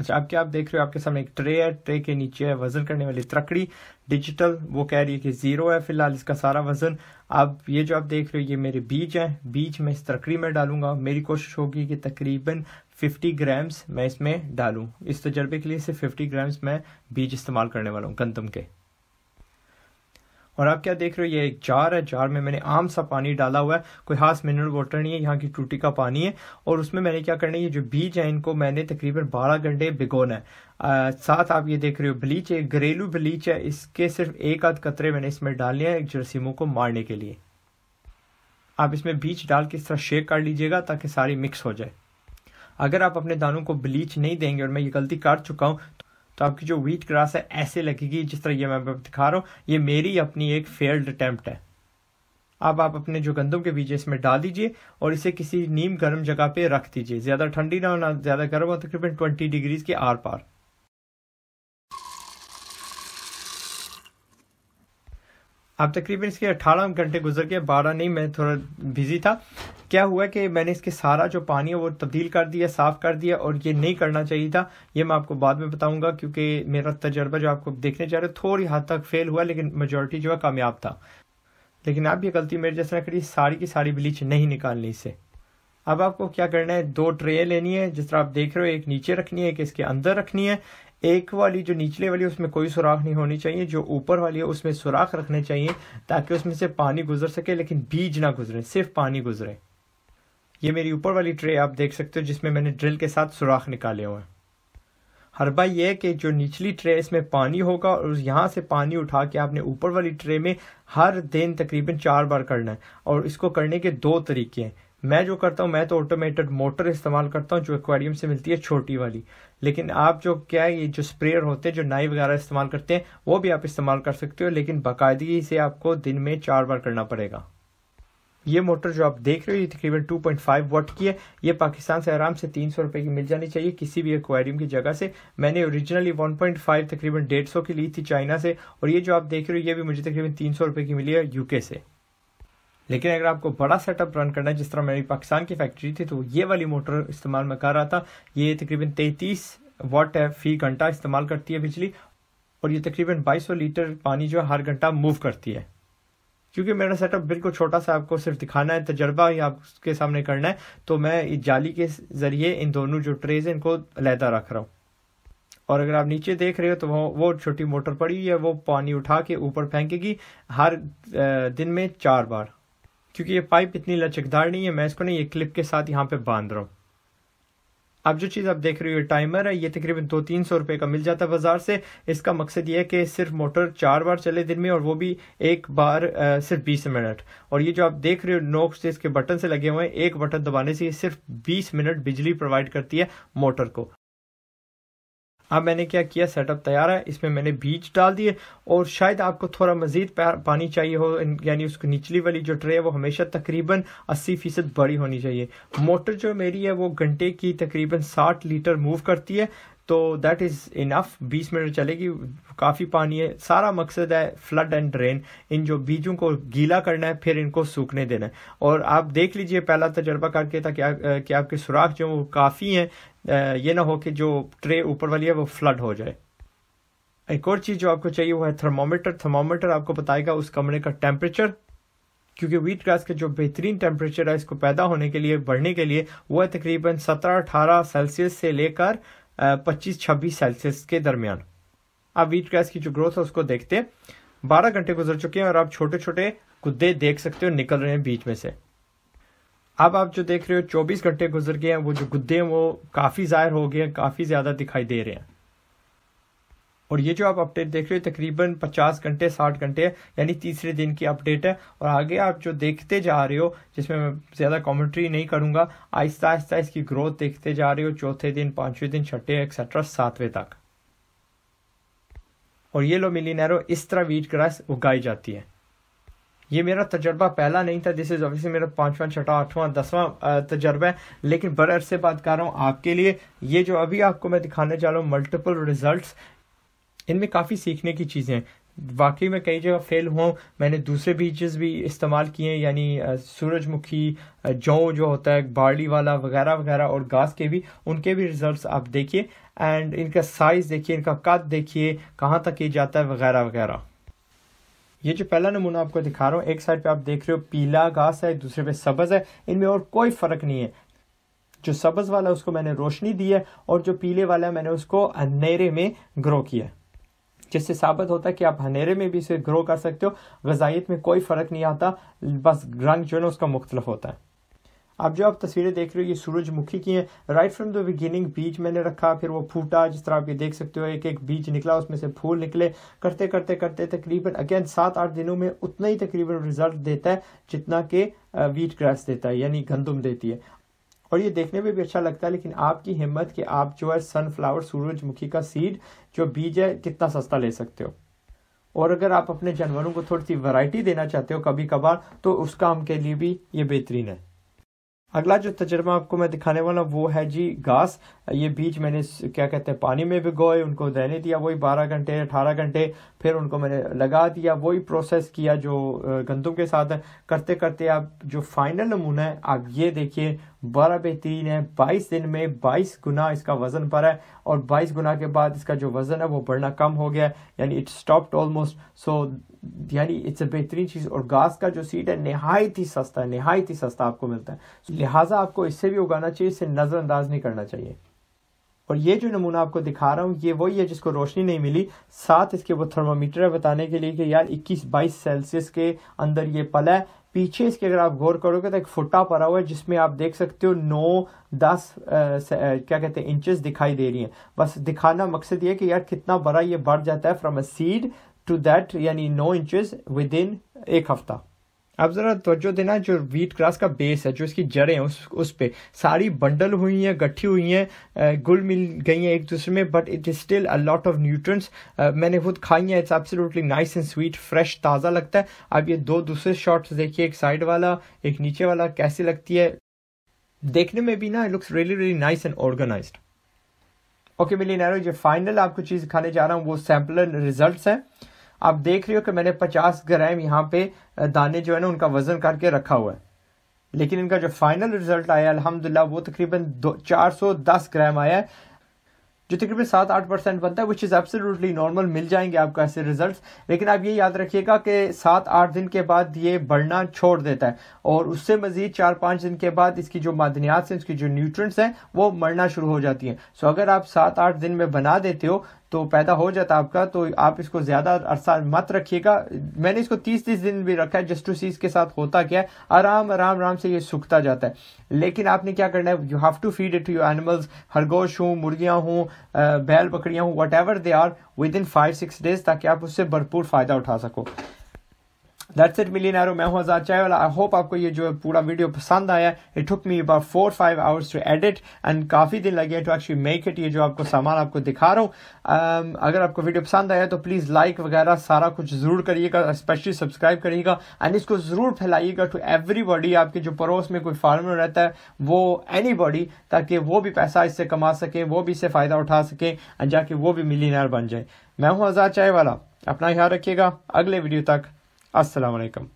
अच्छा अब क्या आप देख रहे हो आपके सामने एक ट्रे है ट्रे के नीचे है वजन करने वाली त्रकड़ी डिजिटल वो कह रही है कि जीरो है फिलहाल इसका सारा वजन अब ये जो आप देख रहे हो ये मेरे बीज हैं बीज मैं इस तकड़ी में डालूंगा मेरी कोशिश होगी कि तकरीबन 50 ग्राम्स मैं इसमें डालूं इस तजर्बे के लिए सिर्फ 50 ग्राम्स मैं बीज इस्तेमाल करने वाला हूँ गंदम के और आप क्या देख रहे हो ये एक जार है जार में मैंने आम सा पानी डाला हुआ है कोई खास मिनरल वाटर नहीं है यहाँ की टूटी का पानी है और उसमें मैंने क्या करना है ये जो बीज है इनको मैंने तकरीबन बारह घंटे भिगोना है आ, साथ आप ये देख रहे हो ब्लीच है घरेलू ब्लीच है इसके सिर्फ एक आध कतरे मैंने इसमें डाले हैं जरसीमों को मारने के लिए आप इसमें बीज डाल के इस तरह शेक कर लीजिएगा ताकि सारी मिक्स हो जाए अगर आप अपने दानों को ब्लीच नहीं देंगे और मैं ये गलती कर चुका हूँ तो आपकी जो वीट ग्रास है ऐसे लगेगी जिस तरह ये मैं दिखा रहा हूँ ये मेरी अपनी एक फेल्ड अटैम्प्ट है अब आप अपने जो गंदम के बीज इसमें डाल दीजिए और इसे किसी नीम गर्म जगह पे रख दीजिए ज्यादा ठंडी ना हो ना ज्यादा गर्म हो तकरीबन ट्वेंटी डिग्रीज के आर पार अब तकरीबन इसके 18 घंटे गुजर गए 12 नहीं मैं थोड़ा बिजी था क्या हुआ कि मैंने इसके सारा जो पानी है वो तब्दील कर दिया साफ़ कर दिया और ये नहीं करना चाहिए था ये मैं आपको बाद में बताऊंगा क्योंकि मेरा तजर्बा जो आपको देखने जा रहे हो थोड़ी हद तक फेल हुआ लेकिन मेजोरिटी जो है कामयाब था लेकिन आप ये गलती मेरे जैसे ना करिए सारी की सारी ब्लीच नहीं निकालनी इसे अब आपको क्या करना है दो ट्रे लेनी है जिस तरह आप देख रहे हो एक नीचे रखनी है एक इसके अंदर रखनी है एक वाली जो निचले वाली उसमें कोई सुराख नहीं होनी चाहिए जो ऊपर वाली है उसमें सुराख रखने चाहिए ताकि उसमें से पानी गुजर सके लेकिन बीज ना गुजरे सिर्फ पानी गुजरे ये मेरी ऊपर वाली ट्रे आप देख सकते हो जिसमें मैंने ड्रिल के साथ सुराख निकाले हुए हैं हरबा यह है कि जो निचली ट्रे इसमें पानी होगा और यहाँ से पानी उठा के आपने ऊपर वाली ट्रे में हर दिन तकरीबन चार बार करना है और इसको करने के दो तरीके हैं मैं जो करता हूँ मैं तो ऑटोमेटेड मोटर इस्तेमाल करता हूँ जो एक्वेरियम से मिलती है छोटी वाली लेकिन आप जो क्या है ये जो स्प्रेयर होते हैं जो नाई वगैरह इस्तेमाल करते हैं वो भी आप इस्तेमाल कर सकते हो लेकिन बाकायदगी से आपको दिन में चार बार करना पड़ेगा ये मोटर जो आप देख रहे हो ये तकरीबन 2.5 वाट की है ये पाकिस्तान से आराम से तीन सौ रुपये की मिल जानी चाहिए किसी भी एक्वायरियम की जगह से मैंने ओरिजिनली 1.5 तकरीबन डेढ़ सौ की ली थी चाइना से और ये जो आप देख रहे हो ये भी मुझे तकरीबन तीन सौ रुपये की मिली है यूके से लेकिन अगर आपको बड़ा सेटअप रन करना है जिस तरह मेरी पाकिस्तान की फैक्ट्री थी तो ये वाली मोटर इस्तेमाल में कर रहा था ये तकरीबन तैतीस वॉट है फी घंटा इस्तेमाल करती है बिजली और ये तकरीबन बाईस लीटर पानी जो है हर घंटा मूव करती है क्योंकि मेरा सेटअप बिल्कुल छोटा सा आपको सिर्फ दिखाना है तजर्बा ही आपके सामने करना है तो मैं इस जाली के ज़रिए इन दोनों जो ट्रेज हैं इनको लहदा रख रहा हूँ और अगर आप नीचे देख रहे हो तो वो वो छोटी मोटर पड़ी है वो पानी उठा के ऊपर फेंकेगी हर दिन में चार बार क्योंकि ये पाइप इतनी लचकदार नहीं है मैं इसको ना ये क्लिप के साथ यहाँ पे बांध रहा हूँ अब जो चीज़ आप देख रहे हो टाइमर है ये तकरीबन दो तीन सौ रुपये का मिल जाता है बाजार से इसका मकसद ये है कि सिर्फ मोटर चार बार चले दिन में और वो भी एक बार आ, सिर्फ बीस मिनट और ये जो आप देख रहे हो नोक्स इसके बटन से लगे हुए हैं एक बटन दबाने से ये सिर्फ बीस मिनट बिजली प्रोवाइड करती है मोटर को अब मैंने क्या किया सेटअप तैयार है इसमें मैंने बीज डाल दिए और शायद आपको थोड़ा मजीद पानी चाहिए हो यानी उसको निचली वाली जो ट्रे है वो हमेशा तकरीबन 80 फीसद बड़ी होनी चाहिए मोटर जो मेरी है वो घंटे की तकरीबन 60 लीटर मूव करती है तो दैट इज़ इनफ बीस मिनट चलेगी काफ़ी पानी है सारा मकसद है फ्लड एंड ड्रेन इन जो बीजों को गीला करना है फिर इनको सूखने देना है और आप देख लीजिए पहला तजर्बा करके था कि आपके सुराख जो वो काफ़ी हैं ये ना हो कि जो ट्रे ऊपर वाली है वो फ्लड हो जाए एक और चीज़ जो आपको चाहिए वो है थर्मोमीटर थर्मोमीटर आपको बताएगा उस कमरे का टेम्परेचर क्योंकि व्हीट ग्रास के जो बेहतरीन टेम्परेचर है इसको पैदा होने के लिए बढ़ने के लिए वो है तकरीबन सत्रह अठारह सेल्सियस से लेकर पच्चीस छब्बीस सेल्सियस के दरमियान अब व्हीट ग्रास की जो ग्रोथ है उसको देखते हैं बारह घंटे गुजर चुके हैं और आप छोटे छोटे गुद्दे देख सकते हो निकल रहे हैं बीच में से अब आप जो देख रहे हो 24 घंटे गुजर गए हैं वो जो गुद्दे हैं वो काफ़ी ज़ाहिर हो गए हैं काफ़ी ज़्यादा दिखाई दे रहे हैं और ये जो आप अपडेट देख रहे हो तकरीबन 50 घंटे 60 घंटे यानी तीसरे दिन की अपडेट है और आगे आप जो देखते जा रहे हो जिसमें मैं ज़्यादा कमेंट्री नहीं करूंगा आहिस्ता आहिस्ता इसकी ग्रोथ देखते जा रहे हो चौथे दिन पांचवे दिन छठे एक्सेट्रा सातवें तक और ये लो मिली इस तरह वीट ग्रास उगाई जाती है ये मेरा तजर्बा पहला नहीं था दिस इज ऑब्वियसली मेरा पांचवा छठा आठवां दसवां तजर्बा है लेकिन बड़े अरसे बात कर रहा हूँ आपके लिए ये जो अभी आपको मैं दिखाने जा रहा हूँ मल्टीपल रिजल्ट इनमें काफ़ी सीखने की चीज़ें हैं वाकई में कई जगह फेल हुआ मैंने दूसरे बीचेस भी इस्तेमाल किए यानी सूरजमुखी जौ जो होता है बाड़ी वाला वगैरह वगैरह और घास के भी उनके भी रिजल्ट्स आप देखिए एंड इनका साइज़ देखिए इनका कद देखिए कहाँ तक ये जाता है वगैरह वगैरह ये जो पहला नमूना आपको दिखा रहा हूँ एक साइड पे आप देख रहे हो पीला घास है दूसरे पे सब्ज है इनमें और कोई फर्क नहीं है जो सब्ज वाला उसको मैंने रोशनी दी है और जो पीले वाला है मैंने उसको अंधेरे में ग्रो किया है जिससे साबित होता है कि आप हनेरे में भी इसे ग्रो कर सकते हो गजाइत में कोई फर्क नहीं आता बस रंग जो है ना उसका मुख्तलफ होता है आप जो आप तस्वीरें देख रहे हो ये सूरजमुखी की हैं राइट फ्रॉम द बिगिनिंग बीज मैंने रखा फिर वो फूटा जिस तरह आप ये देख सकते हो एक एक बीज निकला उसमें से फूल निकले करते करते करते तकरीबन अगेन सात आठ दिनों में उतना ही तकरीबन रिजल्ट देता है जितना के वीट ग्रास देता है यानी गंदुम देती है और ये देखने में भी अच्छा लगता है लेकिन आपकी हिम्मत कि आप जो है सनफ्लावर सूरजमुखी का सीड जो बीज है कितना सस्ता ले सकते हो और अगर आप अपने जानवरों को थोड़ी सी वैरायटी देना चाहते हो कभी कभार तो उस काम के लिए भी ये बेहतरीन है अगला जो तजर्बा आपको मैं दिखाने वाला वो है जी घास ये बीज मैंने क्या कहते हैं पानी में भिगोए उनको रहने दिया वही 12 घंटे 18 घंटे फिर उनको मैंने लगा दिया वही प्रोसेस किया जो गंदम के साथ करते करते आप जो फाइनल नमूना है आप ये देखिए बारह बेहतरीन है बाईस दिन में बाईस गुना इसका वजन पर है और बाईस गुना के बाद इसका जो वजन है वो बढ़ना कम हो गया यानी इट स्टॉप्ड ऑलमोस्ट सो यानी इट्स अ बेहतरीन चीज और घास का जो सीड है नहायत ही सस्ता है नहायत ही सस्ता आपको मिलता है लिहाजा आपको इससे भी उगाना चाहिए इसे नज़रअंदाज नहीं करना चाहिए और ये जो नमूना आपको दिखा रहा हूँ ये वही है जिसको रोशनी नहीं मिली साथ इसके वो थर्मोमीटर है बताने के लिए कि यार 21-22 सेल्सियस के अंदर ये पला है पीछे इसके अगर आप गौर करोगे तो एक फुटा पड़ा हुआ है जिसमें आप देख सकते हो नौ दस क्या कहते हैं इंचेस दिखाई दे रही है बस दिखाना मकसद ये कि यार कितना बड़ा ये बढ़ जाता है from a seed to that यानी नौ इंचज विद इन एक हफ्ता अब ज़रा तवज्जो देना जो वीट ग्रास का बेस है जो इसकी जड़ें हैं उस उस पर सारी बंडल हुई हैं गट्ठी हुई हैं गुल मिल गई हैं एक दूसरे में but it is still a lot of nutrients मैंने खुद खाई हैं it's absolutely nice and sweet fresh ताज़ा लगता है अब ये दो दूसरे शॉट्स देखिए एक साइड वाला एक नीचे वाला कैसी लगती है देखने में भी ना it looks really really nice and organize okay मिली नैरो जो फाइनल आपको चीज़ खाने जा रहा हूँ वो सैम्पलर रिजल्ट हैं आप देख रहे हो कि मैंने 50 ग्राम यहाँ पे दाने जो है ना उनका वजन करके रखा हुआ है लेकिन इनका जो फाइनल रिजल्ट आया अल्हम्दुलिल्लाह वो तकरीबन दो चार सौ दस ग्राम आया है जो तकरीबन सात आठ परसेंट बनता है विच इज़ एब्सोल्युटली नॉर्मल मिल जाएंगे आपको ऐसे रिजल्ट लेकिन आप ये याद रखिएगा कि सात आठ दिन के बाद ये बढ़ना छोड़ देता है और उससे मजीद चार पांच दिन के बाद इसकी जो मादनियात हैं इसकी जो न्यूट्रंट्स हैं वो मरना शुरू हो जाती हैं सो अगर आप सात आठ दिन में बना देते हो तो पैदा हो जाता आपका तो आप इसको ज्यादा अरसा मत रखिएगा मैंने इसको तीस तीस दिन भी रखा है जस्ट टू सी इसके साथ होता क्या है आराम आराम आराम से ये सूखता जाता है लेकिन आपने क्या करना है you have to feed it you animals खरगोश हूँ मुर्गियां हों बैल बकरियां हूँ whatever they are within five six days ताकि आप उससे भरपूर फायदा उठा सको दैट्स इट मिलीनारो मैं हूं आजाद चाय आई होप आपको ये जो पूरा वीडियो पसंद आया it took me about four five hours to edit and काफी दिन लगे टू एक्चुअली मेक इट ये जो आपको सामान आपको दिखा रहा हूँ um, अगर आपको वीडियो पसंद आया तो प्लीज लाइक वगैरह सारा कुछ जरूर करिएगा स्पेशली सब्सक्राइब करिएगा एंड इसको जरूर फैलाइएगा टू एवरीबॉडी आपके जो पड़ोस में कोई फार्मर रहता है वो एनी ताकि वो भी पैसा इससे कमा सके वो भी इससे फायदा उठा सके एंड जाके वो भी मिली बन जाए मैं हूं आजाद चाय वाला अपना ख्याल रखिएगा अगले वीडियो तक असलकम